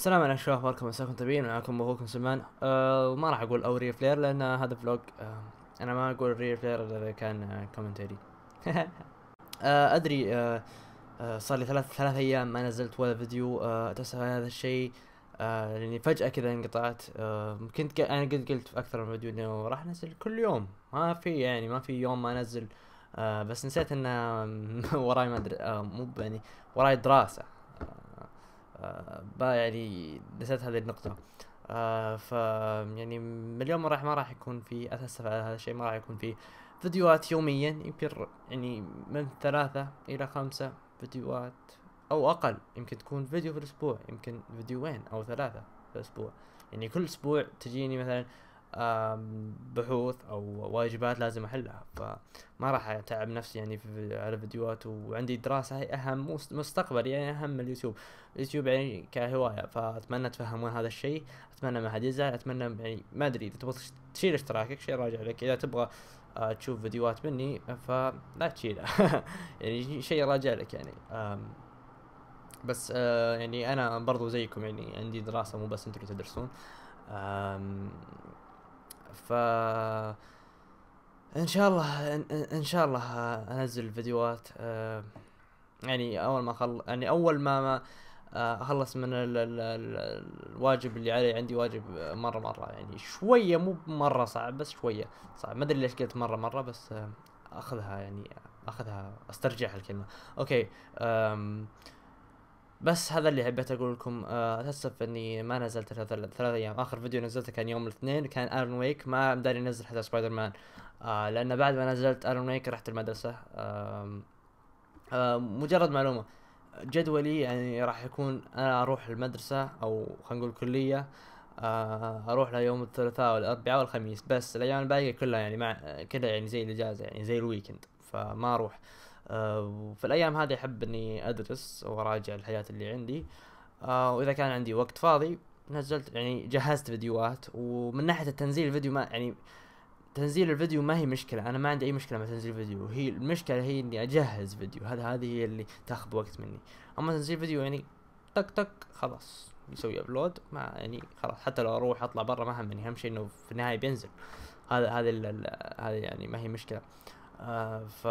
السلام عليكم شباب اخباركم مساكم طيبين معكم اخوكم سلمان أه ما راح اقول او ري فلير لان هذا فلوج أه انا ما اقول ري فلير الا اذا كان كومنتري آه،, أه ادري آه،, أه صار لي ثلاث ثلاث ايام ما نزلت ولا فيديو أه هذا الشيء أه لاني فجاه كذا انقطعت أه كنت انا قد قلت في اكثر من فيديو انه راح انزل كل يوم ما في يعني ما في يوم ما انزل أه بس نسيت ان وراي ما ادري أه مو يعني وراي دراسه با يعني نسيت هذه النقطة آه ف يعني من اليوم راح ما راح يكون في اتاسف على هذا الشيء ما راح يكون في فيديوهات يوميا يمكن يعني من ثلاثة الى خمسة فيديوهات او اقل يمكن تكون فيديو في الاسبوع يمكن فيديوين او ثلاثة في الاسبوع يعني كل اسبوع تجيني مثلا بحوث او واجبات لازم احلها فما راح اتعب نفسي يعني في على فيديوهات وعندي دراسه هي اهم مستقبل يعني اهم من اليوتيوب اليوتيوب يعني كهوايه فاتمنى تفهمون هذا الشيء اتمنى ما حد يزعل اتمنى يعني ما ادري اذا تبغى تشيل اشتراكك شيء راجع لك اذا تبغى آه، تشوف فيديوهات مني فلا تشيله يعني شيء راجع لك يعني بس آه، يعني انا برضو زيكم يعني عندي دراسه مو بس انتم تدرسون ف ان شاء الله ان, إن شاء الله انزل الفيديوهات آه، يعني اول ما خل يعني اول ما ما آه، اخلص من ال ال ال الواجب اللي علي عندي واجب مره مره يعني شويه مو مره صعب بس شويه صعب ما ادري ليش قلت مره مره بس آه، اخذها يعني اخذها استرجع الكلمه اوكي أم بس هذا اللي حبيت اقول لكم اتاسف آه، اني ما نزلت ثلاث ايام اخر فيديو نزلته كان يوم الاثنين كان ارن ويك ما مداري انزل حتى سبايدر مان آه لان بعد ما نزلت ارن ويك رحت المدرسه آه آه مجرد معلومه جدولي يعني راح يكون انا اروح المدرسه او خلينا نقول كليه آه اروح لها يوم الثلاثاء والاربعاء والخميس بس الايام الباقيه كلها يعني مع كذا يعني زي الاجازه يعني زي الويكند فما اروح وفي آه، الايام هذه احب اني ادرس واراجع الحاجات اللي عندي آه، واذا كان عندي وقت فاضي نزلت يعني جهزت فيديوهات ومن ناحيه تنزيل الفيديو ما يعني تنزيل الفيديو ما هي مشكله انا ما عندي اي مشكله مع تنزيل الفيديو هي المشكله هي اني اجهز فيديو هذا هذه هي اللي تاخذ وقت مني اما تنزيل فيديو يعني تك تك خلاص يسوي ابلود ما يعني خلاص حتى لو اروح اطلع برا ما همني اهم شيء انه في النهايه بينزل هذا هذه هذه يعني ما هي مشكله آه ف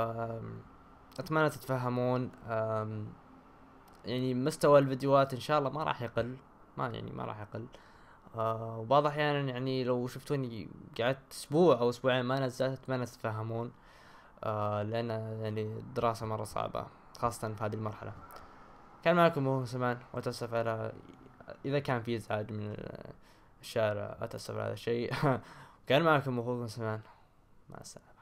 اتمنى تتفهمون يعني مستوى الفيديوهات ان شاء الله ما راح يقل ما يعني ما راح يقل آه، وبعض احيانا يعني لو شفتوني قعدت اسبوع او اسبوعين ما نزلت اتمنى تتفهمون آه، لان يعني الدراسه مره صعبه خاصه في هذه المرحله كان معكم هو سمان واتاسف على اذا كان في ازعاج من الشارع اتاسف على هذا الشيء كان معكم اخوكم سمان مع السلامه